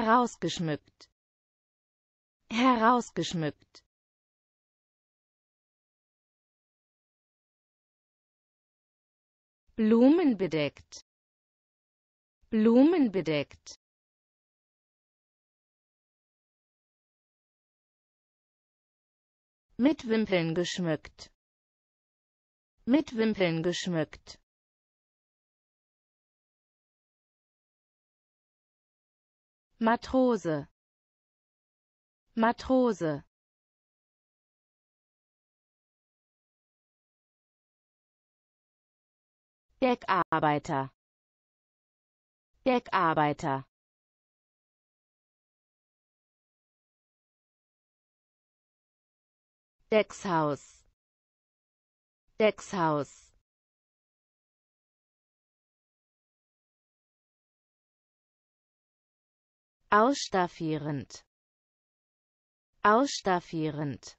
herausgeschmückt herausgeschmückt Blumen bedeckt Blumen bedeckt mit Wimpeln geschmückt mit Wimpeln geschmückt Matrose Matrose Deckarbeiter Deckarbeiter Deckshaus Deckshaus ausstaffierend ausstaffierend